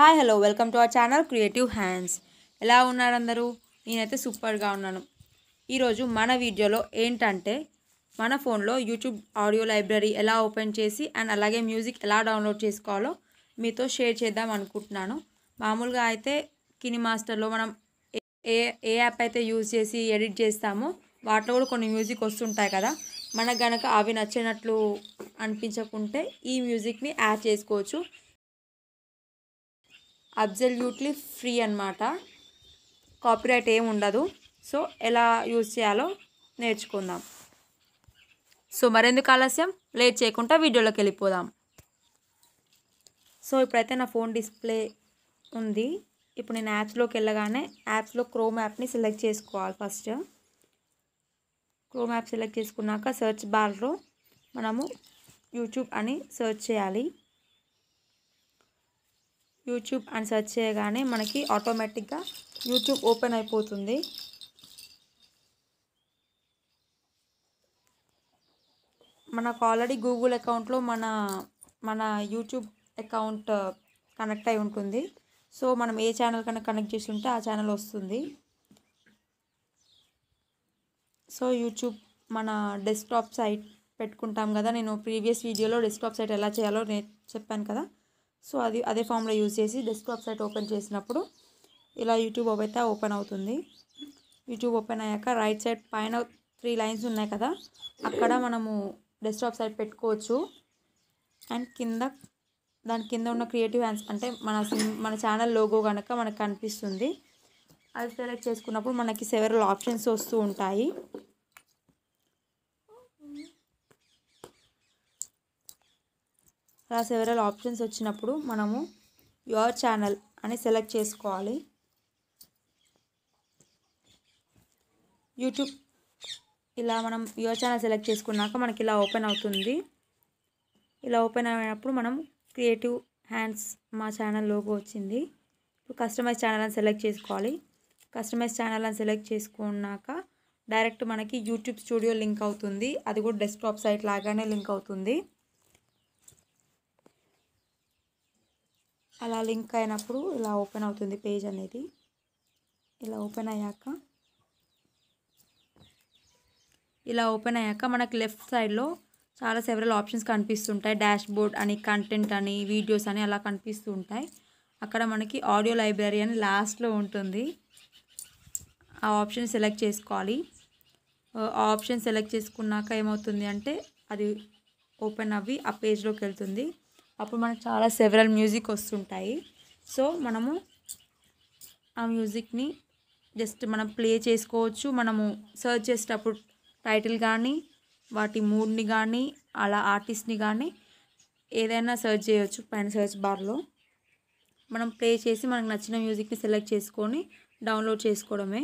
hi hello welcome to our channel creative hands ఎలా ఉన్నారు అందరూ నేనైతే సూపర్గా ఉన్నాను ఈరోజు మన వీడియోలో ఏంటంటే మన ఫోన్లో యూట్యూబ్ ఆడియో లైబ్రరీ ఎలా ఓపెన్ చేసి అండ్ అలాగే మ్యూజిక్ ఎలా డౌన్లోడ్ చేసుకోవాలో మీతో షేర్ చేద్దాం అనుకుంటున్నాను మామూలుగా అయితే కిని మాస్టర్లో మనం ఏ ఏ యాప్ అయితే యూజ్ చేసి ఎడిట్ చేస్తామో వాటిలో కూడా కొన్ని మ్యూజిక్ వస్తుంటాయి కదా మనకు గనక అవి నచ్చినట్లు అనిపించకుంటే ఈ మ్యూజిక్ని యాడ్ చేసుకోవచ్చు అబ్జల్యూట్లీ ఫ్రీ అనమాట కాపీరైట్ ఏమి ఉండదు సో ఎలా యూజ్ చేయాలో నేర్చుకుందాం సో మరెందుకు ఆలస్యం లేట్ చేయకుండా వీడియోలోకి వెళ్ళిపోదాం సో ఇప్పుడైతే నా ఫోన్ డిస్ప్లే ఉంది ఇప్పుడు నేను యాప్స్లోకి వెళ్ళగానే యాప్స్లో క్రోమ్ యాప్ని సెలెక్ట్ చేసుకోవాలి ఫస్ట్ క్రోమ్ యాప్ సెలెక్ట్ చేసుకున్నాక సెర్చ్ బార్లో మనము యూట్యూబ్ అని సెర్చ్ చేయాలి యూట్యూబ్ అని సెర్చ్ చేయగానే మనకి ఆటోమేటిక్గా యూట్యూబ్ ఓపెన్ అయిపోతుంది మనకు ఆల్రెడీ గూగుల్ అకౌంట్లో మన మన యూట్యూబ్ అకౌంట్ కనెక్ట్ అయి ఉంటుంది సో మనం ఏ ఛానల్ కన్నా కనెక్ట్ చేసి ఉంటే ఆ ఛానల్ వస్తుంది సో యూట్యూబ్ మన డెస్క్టాప్ సైట్ పెట్టుకుంటాం కదా నేను ప్రీవియస్ వీడియోలో డెస్క్టాప్ సైట్ ఎలా చేయాలో నేను చెప్పాను కదా సో అది అదే ఫామ్లో యూజ్ చేసి డెస్క్టాప్ సైట్ ఓపెన్ చేసినప్పుడు ఇలా యూట్యూబ్ అయితే ఓపెన్ అవుతుంది యూట్యూబ్ ఓపెన్ అయ్యాక రైట్ సైడ్ పైన త్రీ లైన్స్ ఉన్నాయి కదా అక్కడ మనము డెస్క్టాప్ సైడ్ పెట్టుకోవచ్చు అండ్ కింద దాని కింద ఉన్న క్రియేటివ్ హ్యాండ్స్ అంటే మన మన ఛానల్ లోగో కనుక మనకు కనిపిస్తుంది అది సెలెక్ట్ చేసుకున్నప్పుడు మనకి సెవెరల్ ఆప్షన్స్ వస్తూ ఉంటాయి అలా సెవెరల్ ఆప్షన్స్ వచ్చినప్పుడు మనము యువర్ ఛానల్ అని సెలెక్ట్ చేసుకోవాలి యూట్యూబ్ ఇలా మనం యువర్ ఛానల్ సెలెక్ట్ చేసుకున్నాక మనకి ఇలా ఓపెన్ అవుతుంది ఇలా ఓపెన్ అయినప్పుడు మనం క్రియేటివ్ హ్యాండ్స్ మా ఛానల్ లోగో వచ్చింది ఇప్పుడు కస్టమైజ్ ఛానల్ అని సెలెక్ట్ చేసుకోవాలి కస్టమైజ్ ఛానల్ అని సెలెక్ట్ చేసుకున్నాక డైరెక్ట్ మనకి యూట్యూబ్ స్టూడియో లింక్ అవుతుంది అది కూడా డెస్క్టాప్ సైట్ లాగానే లింక్ అవుతుంది అలా లింక్ అయినప్పుడు ఇలా ఓపెన్ అవుతుంది పేజ్ అనేది ఇలా ఓపెన్ అయ్యాక ఇలా ఓపెన్ అయ్యాక మనకు లెఫ్ట్ సైడ్లో చాలా సెవరల్ ఆప్షన్స్ కనిపిస్తుంటాయి డాష్ బోర్డ్ అని కంటెంట్ అని వీడియోస్ అని అలా కనిపిస్తుంటాయి అక్కడ మనకి ఆడియో లైబ్రరీ అని లాస్ట్లో ఉంటుంది ఆ ఆప్షన్ సెలెక్ట్ చేసుకోవాలి ఆ ఆప్షన్ సెలెక్ట్ చేసుకున్నాక ఏమవుతుంది అంటే అది ఓపెన్ అవ్వి ఆ పేజ్లోకి వెళ్తుంది అప్పుడు మనకు చాలా సెవరల్ మ్యూజిక్ వస్తుంటాయి సో మనము ఆ మ్యూజిక్ని జస్ట్ మనం ప్లే చేసుకోవచ్చు మనము సర్చ్ చేసేటప్పుడు టైటిల్ కానీ వాటి మూడ్ని కానీ అలా ఆర్టిస్ట్ని కానీ ఏదైనా సర్చ్ చేయవచ్చు పైన సర్చ్ బార్లో మనం ప్లే చేసి మనకు నచ్చిన మ్యూజిక్ని సెలెక్ట్ చేసుకొని డౌన్లోడ్ చేసుకోవడమే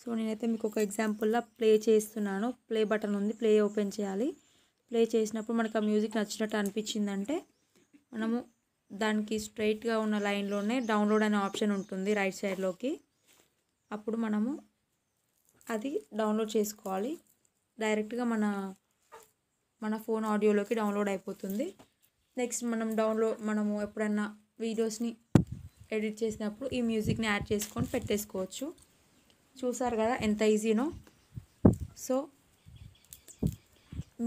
సో నేనైతే మీకు ఒక ఎగ్జాంపుల్లా ప్లే చేస్తున్నాను ప్లే బటన్ ఉంది ప్లే ఓపెన్ చేయాలి ప్లే చేసినప్పుడు మనకు ఆ మ్యూజిక్ నచ్చినట్టు అనిపించిందంటే మనము దానికి స్ట్రైట్గా ఉన్న లైన్లోనే డౌన్లోడ్ అనే ఆప్షన్ ఉంటుంది రైట్ సైడ్లోకి అప్పుడు మనము అది డౌన్లోడ్ చేసుకోవాలి డైరెక్ట్గా మన మన ఫోన్ ఆడియోలోకి డౌన్లోడ్ అయిపోతుంది నెక్స్ట్ మనం డౌన్లోడ్ మనము ఎప్పుడన్నా వీడియోస్ని ఎడిట్ చేసినప్పుడు ఈ మ్యూజిక్ని యాడ్ చేసుకొని పెట్టేసుకోవచ్చు చూసారు కదా ఎంత ఈజీనో సో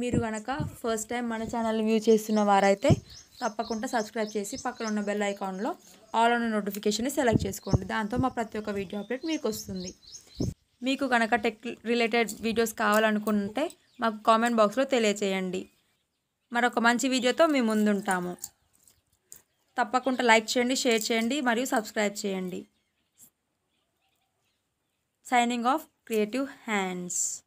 మీరు కనుక ఫస్ట్ టైం మన ఛానల్ని వ్యూ చేస్తున్న వారైతే తప్పకుండా సబ్స్క్రైబ్ చేసి పక్కన ఉన్న బెల్ ఐకాన్లో ఆల్ ఉన్న నోటిఫికేషన్ని సెలెక్ట్ చేసుకోండి దాంతో మా ప్రతి ఒక్క వీడియో అప్డేట్ మీకు వస్తుంది మీకు కనుక టెక్ రిలేటెడ్ వీడియోస్ కావాలనుకుంటే మాకు కామెంట్ బాక్స్లో తెలియచేయండి మరొక మంచి వీడియోతో మేము ముందుంటాము తప్పకుండా లైక్ చేయండి షేర్ చేయండి మరియు సబ్స్క్రైబ్ చేయండి signing off creative hands